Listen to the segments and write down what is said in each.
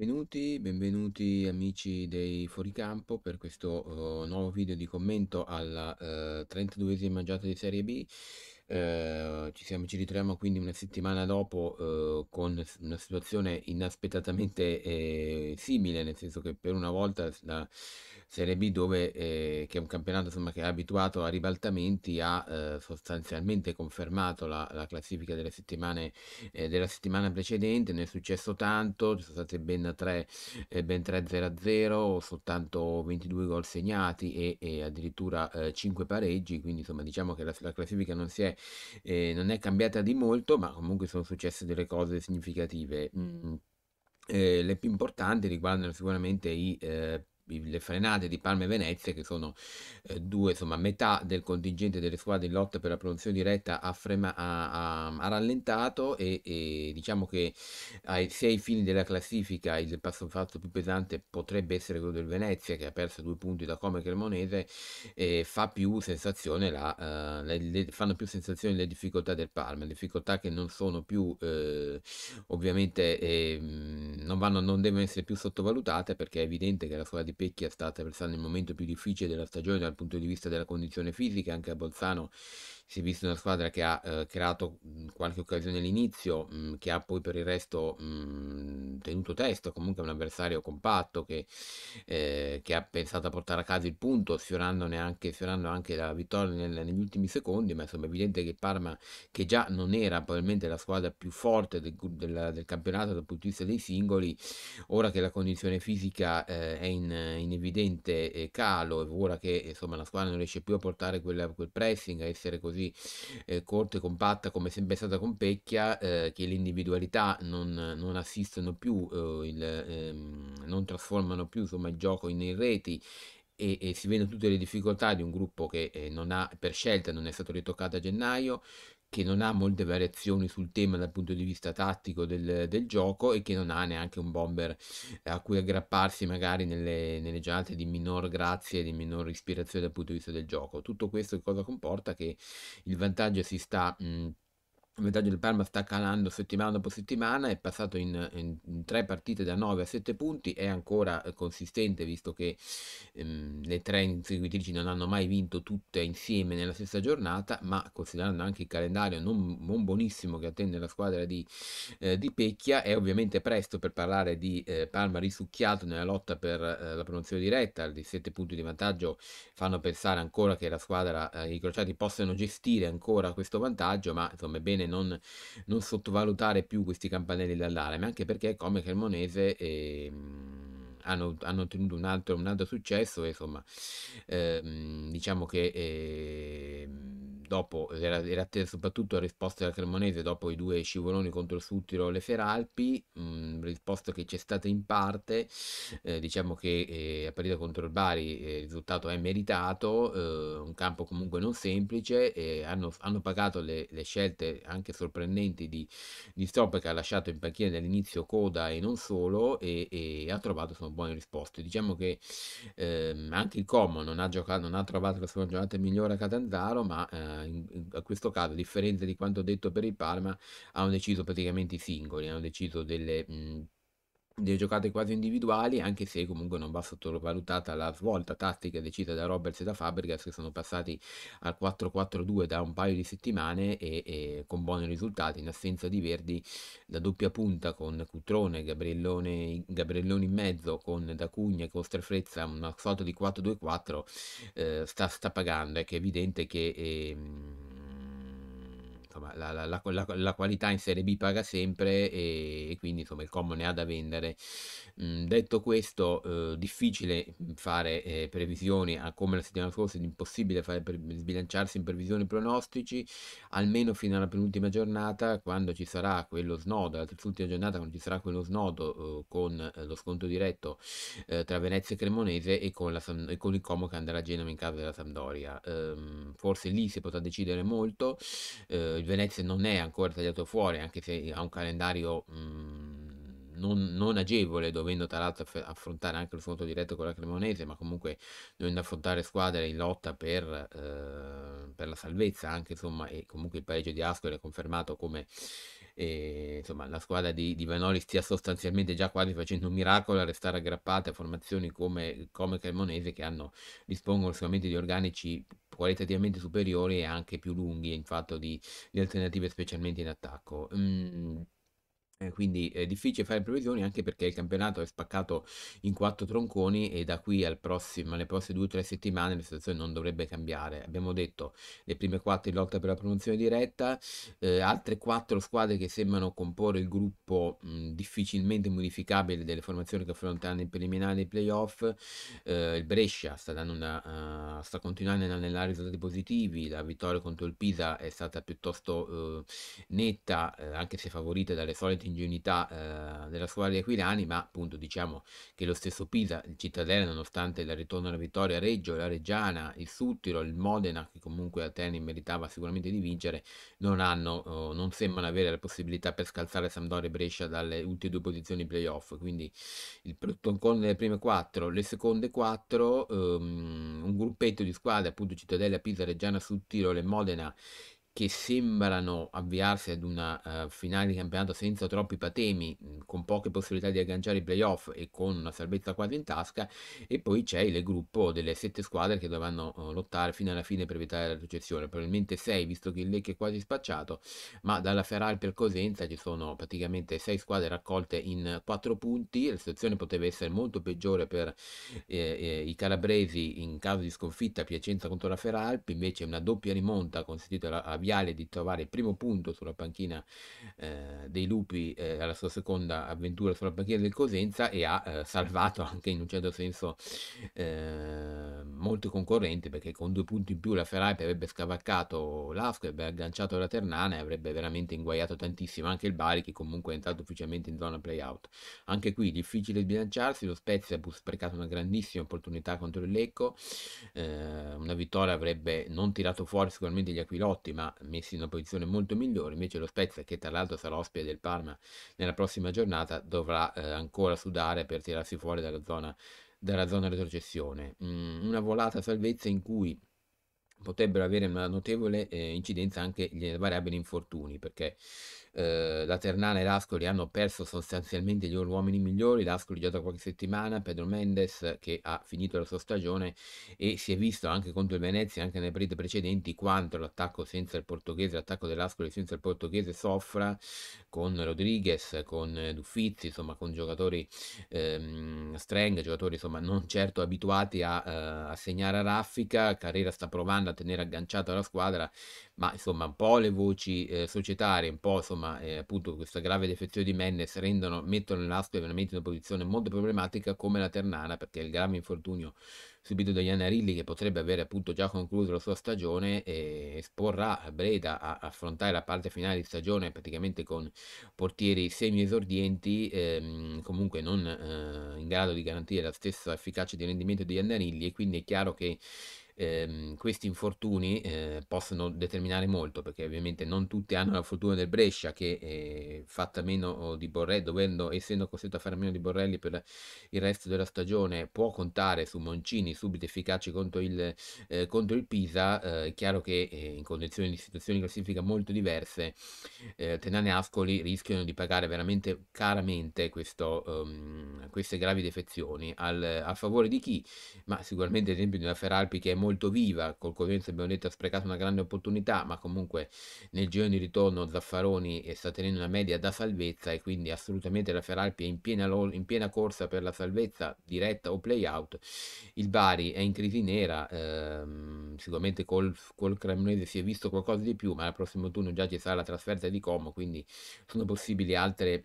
Benvenuti, benvenuti amici dei Fuoricampo per questo uh, nuovo video di commento alla uh, 32esima giornata di Serie B. Ehm, ci, siamo, ci, ritroviamo quindi una settimana dopo eh, con una situazione inaspettatamente eh, simile, nel senso che per una volta la Serie B, dove, ehm, che è un campionato insomma, che è abituato a ribaltamenti, ha ehm, sostanzialmente confermato la, la classifica eh, della settimana precedente, ne è successo tanto, ci sono state ben 3, eh, ben 0-0, soltanto 22 gol segnati e, e addirittura 5 eh, pareggi, quindi insomma diciamo che la, la classifica non si è eh, non è cambiata di molto, ma comunque sono successe delle cose significative. Mm. Eh, le più importanti riguardano sicuramente i eh, le frenate di Palma e Venezia, che sono eh, due, insomma, metà del contingente delle squadre in lotta per la promozione diretta ha, frema, ha, ha, ha rallentato e, e, diciamo che ai sei fini della classifica il passo fatto più pesante potrebbe essere quello del Venezia, che ha perso due punti da Come Cremonese, e fa più sensazione la, uh, le, le, fanno più sensazione le difficoltà del Palma, difficoltà che non sono più, eh, ovviamente, eh, non, vanno, non devono essere più sottovalutate perché è evidente che la squadra di Pecchia sta attraversando il momento più difficile della stagione dal punto di vista della condizione fisica, anche a Bolzano si è vista una squadra che ha eh, creato mh, mhmm, qualche occasione all'inizio, mh, mhmm, che ha poi per il resto mh, mhmm, tenuto testo, comunque un avversario compatto che, eh, che, ha pensato a portare a casa il punto, sfiorando anche, sfiorando anche la vittoria nel, negli ultimi secondi, ma insomma è evidente che il Parma, che già non era probabilmente la squadra più forte del, del, del campionato dal punto di vista dei singoli, ora che la condizione fisica eh, è in, in, evidente ehm, calo, ora che insomma, la squadra non riesce più a portare quella, quel pressing, a essere così così eh, corta e compatta come sempre è stata con Pecchia, eh, che le individualità non, non assistono più, eh, il, ehm, non trasformano più insomma, il gioco in, in reti e, e, si vedono tutte le difficoltà di un gruppo che eh, ha, per scelta non è stato ritoccato a gennaio, che non ha molte variazioni sul tema dal punto di vista tattico del, del gioco e che non ha neanche un bomber eh, a cui aggrapparsi magari nelle, nelle giornate di minor grazia e di minor ispirazione dal punto di vista del gioco. Tutto questo cosa comporta? Che il vantaggio si sta... Mh, il vantaggio del Palma sta calando settimana dopo settimana, è passato in, in, in, tre partite da 9 a 7 punti, è ancora eh, consistente visto che ehm, le tre inseguitrici non hanno mai vinto tutte insieme nella stessa giornata, ma considerando anche il calendario non, non buonissimo che attende la squadra di, eh, di, Pecchia, è ovviamente presto per parlare di eh, Palma risucchiato nella lotta per eh, la promozione diretta, di 7 punti di vantaggio fanno pensare ancora che la squadra, eh, i crociati possano gestire ancora questo vantaggio, ma insomma è bene bene non, non sottovalutare più questi campanelli d'allarme, anche perché come Cremonese eh, hanno, hanno, ottenuto un altro, un altro successo insomma ehm, diciamo che... Eh, dopo era, attesa soprattutto la risposta della Cremonese dopo i due scivoloni contro il Suttiro le Feralpi, mh, risposta che c'è stata in parte, eh, diciamo che eh, a partita contro il Bari eh, il risultato è meritato, eh, un campo comunque non semplice, hanno, hanno, pagato le, le, scelte anche sorprendenti di, di Stop che ha lasciato in panchina dall'inizio coda e non solo e, e ha trovato sono buone risposte. Diciamo che ehm, anche il Como non ha, giocato, non ha trovato la sua giornata migliore a Catanzaro ma eh, in, in, a questo caso, a differenza di quanto detto per il Parma, hanno deciso praticamente i singoli, hanno deciso delle... Mh, delle giocate quasi individuali, anche se comunque non va sottovalutata la svolta tattica decisa da Roberts e da Fabregas che sono passati al 4-4-2 da un paio di settimane e, e, con buoni risultati in assenza di Verdi la doppia punta con Cutrone, Gabriellone, Gabrielloni in mezzo con D'Acugna e Costrefrezza una sorta di 4-2-4 eh, sta, sta, pagando, ecco è evidente che eh, insomma, la, la, la, la, qualità in Serie B paga sempre e, e quindi insomma, il Como ne ha da vendere. Mm, detto questo, eh, difficile fare eh, previsioni, ah, come la settimana scorsa è impossibile fare, per, sbilanciarsi in previsioni pronostici, almeno fino alla penultima giornata, quando ci sarà quello snodo, la terz'ultima giornata, quando ci sarà quello snodo eh, con eh, lo sconto diretto eh, tra Venezia e Cremonese e con, e con, il Como che andrà a Genova in casa della Sampdoria. Ehm, forse lì si potrà decidere molto. Eh, il Venezia non è ancora tagliato fuori, anche se ha un calendario mh, mhmm, non, non, agevole, dovendo tra l'altro affrontare anche il sconto diretto con la Cremonese, ma comunque dovendo affrontare squadre in lotta per, eh, per la salvezza, anche insomma, e comunque il pareggio di Ascoli è confermato come e, insomma, la squadra di, di, Vanoli stia sostanzialmente già quasi facendo un miracolo a restare aggrappata a formazioni come, come Cremonese che hanno, dispongono solamente di organici qualitativamente superiori e anche più lunghi in fatto di, di alternative specialmente in attacco. Mm eh, quindi è difficile fare previsioni anche perché il campionato è spaccato in quattro tronconi e da qui prossimo, alle prossime due o tre settimane la situazione non dovrebbe cambiare. Abbiamo detto le prime quattro in lotta per la promozione diretta, eh, altre quattro squadre che sembrano comporre il gruppo mh, difficilmente modificabile delle formazioni che affrontano in preliminare dei playoff. Eh, il Brescia sta, una, uh, sta, continuando ad anellare risultati positivi, la vittoria contro il Pisa è stata piuttosto uh, netta, anche se favorita dalle solite ingenuità eh, della squadra di Aquilani, ma appunto diciamo che lo stesso Pisa, il Cittadella, nonostante il ritorno alla vittoria, Reggio, la Reggiana, il Suttiro, il Modena, che comunque Atene meritava sicuramente di vincere, non, hanno, oh, non sembrano avere la possibilità per scalzare Sampdoria e Brescia dalle ultime due posizioni playoff, quindi il protoncone delle prime quattro, le seconde quattro, um, un gruppetto di squadre, appunto Cittadella, Pisa, Reggiana, Suttiro, le Modena che sembrano avviarsi ad una uh, finale di campionato senza troppi patemi, mh, mhmm, con poche possibilità di agganciare i playoff e con una salvezza quasi in tasca, e poi c'è il gruppo delle sette squadre che dovranno uh, lottare fino alla fine per evitare la retrocessione, probabilmente sei visto che il Lecce è quasi spacciato, ma dalla Ferrari per Cosenza ci sono praticamente sei squadre raccolte in quattro punti, la situazione poteva essere molto peggiore per eh, eh, i calabresi in caso di sconfitta a Piacenza contro la Ferrari, invece una doppia rimonta consentita alla Viale di trovare il primo punto sulla panchina eh, dei Lupi eh, alla sua seconda avventura sulla panchina del Cosenza e ha eh, salvato anche in un certo senso eh, molti concorrenti perché con due punti in più la Ferrari avrebbe scavaccato l'Asco, avrebbe agganciato la Ternana e avrebbe veramente inguaiato tantissimo anche il Bari che comunque è entrato ufficialmente in zona playout. Anche qui difficile sbilanciarsi, lo Spezia ha sprecato una grandissima opportunità contro il Lecco, eh, una vittoria avrebbe non tirato fuori sicuramente gli Aquilotti ma messi in una posizione molto migliore, invece lo Spezia che tra l'altro sarà ospite del Parma nella prossima giornata dovrà eh, ancora sudare per tirarsi fuori dalla zona, dalla zona retrocessione. Mm, una volata salvezza in cui potrebbero avere una notevole eh, incidenza anche le variabili infortuni, perché eh, la Ternana e l'Ascoli hanno perso sostanzialmente gli uomini migliori, l'Ascoli già da qualche settimana, Pedro Mendes che ha finito la sua stagione e si è visto anche contro il Venezia, anche nelle partite precedenti, quanto l'attacco senza il portoghese, l'attacco dell'Ascoli senza il portoghese soffra con Rodriguez, con Duffizi, insomma con giocatori ehm, streng, giocatori insomma non certo abituati a, eh, a segnare a raffica, Carrera sta provando da tenere agganciata la squadra, ma insomma un po' le voci eh, societarie, un po' insomma eh, appunto questa grave defezione di Mendes rendono, mettono l'Aspe veramente in una posizione molto problematica come la Ternana perché il grave infortunio subito da dagli Arilli che potrebbe avere appunto già concluso la sua stagione e eh, esporrà Breda a affrontare la parte finale di stagione praticamente con portieri semi esordienti ehm, comunque non eh, in grado di garantire la stessa efficacia di rendimento di degli Arilli e quindi è chiaro che ehm, questi infortuni eh, possono determinare molto perché ovviamente non tutti hanno la fortuna del Brescia che eh, fatta meno di Borrelli, dovendo, essendo costretto a fare meno di Borrelli per il resto della stagione, può contare su Moncini subito efficace contro il, eh, contro il Pisa, eh, è chiaro che eh, in condizioni di situazioni di classifica molto diverse eh, Tenane e Ascoli rischiano di pagare veramente caramente questo, um, queste gravi defezioni al, a favore di chi? Ma sicuramente ad esempio di una Feralpi che è molto molto viva, col Covenza abbiamo detto ha sprecato una grande opportunità, ma comunque nel giro di ritorno Zaffaroni eh, sta tenendo una media da salvezza e quindi assolutamente la Feralpi è in piena, in piena corsa per la salvezza diretta o play-out. Il Bari è in crisi nera, ehm, sicuramente col, col Cremonese si è visto qualcosa di più, ma al prossimo turno già ci sarà la trasferta di Como, quindi sono possibili altre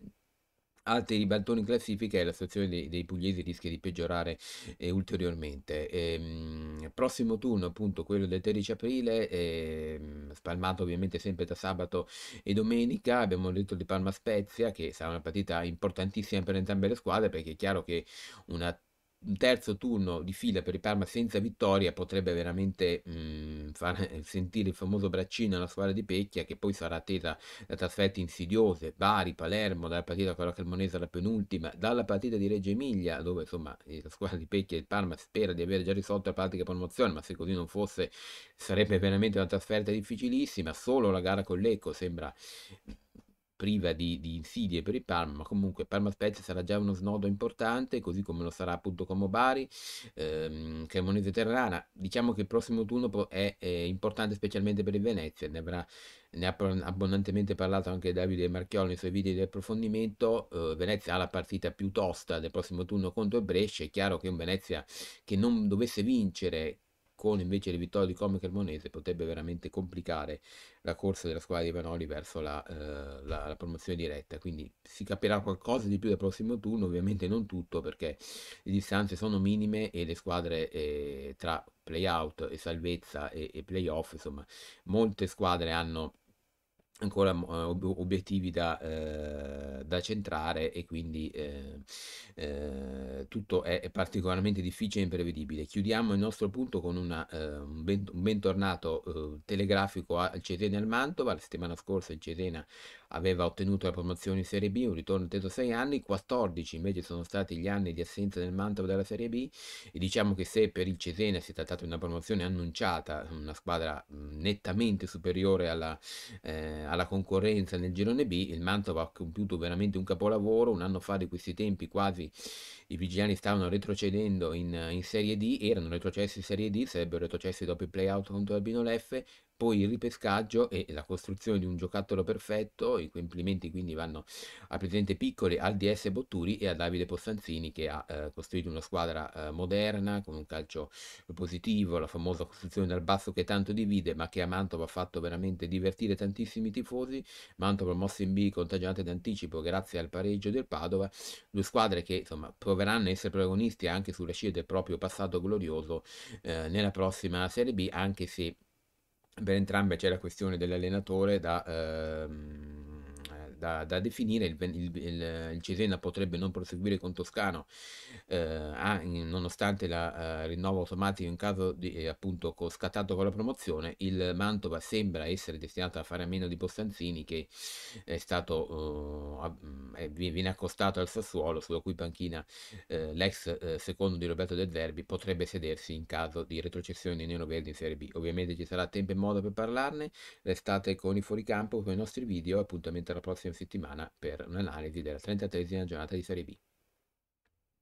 altri ribaltoni in classifica e la situazione dei, dei, pugliesi rischia di peggiorare eh, ulteriormente. E, ehm, prossimo turno, appunto, quello del 13 aprile, eh, spalmato ovviamente sempre da sabato e domenica, abbiamo detto di Palma Spezia, che sarà una partita importantissima per entrambe le squadre, perché è chiaro che una un terzo turno di fila per il Parma senza vittoria potrebbe veramente mh, mhmm, far sentire il famoso braccino alla squadra di Pecchia che poi sarà attesa da trasferte insidiose, Bari, Palermo, dalla partita con la Cremonese alla penultima, dalla partita di Reggio Emilia dove insomma eh, la squadra di Pecchia e il Parma spera di aver già risolto la pratica promozione ma se così non fosse sarebbe veramente una trasferta difficilissima, solo la gara con Lecco sembra priva di, di, insidie per il Parma, ma comunque Parma Spezia sarà già uno snodo importante, così come lo sarà appunto Como Bari, ehm, Cremonese Terrana. Diciamo che il prossimo turno è, è importante specialmente per il Venezia, ne, avrà, ne ha abbondantemente parlato anche Davide Marchioli nei suoi video di approfondimento. Eh, Venezia ha la partita più tosta del prossimo turno contro il Brescia. È chiaro che un Venezia che non dovesse vincere con invece le vittorie di Comic Cremonese potrebbe veramente complicare la corsa della squadra di Vanoli verso la, eh, la, la, promozione diretta. Quindi si capirà qualcosa di più dal prossimo turno, ovviamente non tutto perché le distanze sono minime e le squadre eh, tra playout e salvezza e, e playoff, insomma, molte squadre hanno ancora eh, obiettivi da, eh, da, centrare e quindi eh, eh, tutto è, particolarmente difficile e imprevedibile. Chiudiamo il nostro punto con una, eh, un, ben, un bentornato eh, telegrafico al Cesena e al Mantova, la settimana scorsa il Cesena aveva ottenuto la promozione in Serie B, un ritorno atteso 6 anni, 14 invece sono stati gli anni di assenza del Mantova dalla Serie B e diciamo che se per il Cesena si è trattato di una promozione annunciata, una squadra mm, nettamente superiore alla, eh, alla concorrenza nel girone B, il Mantova ha compiuto veramente un capolavoro, un anno fa di questi tempi quasi i Vigiani stavano retrocedendo in, in, Serie D, erano retrocessi in Serie D, sarebbero retrocessi dopo il playout contro Albino F, poi il ripescaggio e la costruzione di un giocattolo perfetto, i complimenti quindi vanno al presidente Piccoli, al DS Botturi e a Davide Postanzini che ha eh, costruito una squadra eh, moderna con un calcio positivo, la famosa costruzione dal basso che tanto divide ma che a Mantova ha fatto veramente divertire tantissimi tifosi, Mantova promosso in B contagiante d'anticipo grazie al pareggio del Padova, due squadre che insomma proveranno essere protagonisti anche sulle scie del proprio passato glorioso eh, nella prossima Serie B, anche se per entrambe c'è la questione dell'allenatore da... Ehm, da, da definire, il, il, il, il, Cesena potrebbe non proseguire con Toscano eh, nonostante il eh, rinnovo automatico in caso di eh, appunto scattato con la promozione, il Mantova sembra essere destinato a fare a meno di Postanzini che è stato, eh, a, mm, viene accostato al Sassuolo sulla cui panchina eh, l'ex eh, secondo di Roberto Del Verbi potrebbe sedersi in caso di retrocessione di Verdi in Serie B. Ovviamente ci sarà tempo e modo per parlarne, restate con i fuoricampo, con i nostri video, appuntamento alla prossima settimana per un'analisi della 33 giornata di Serie B.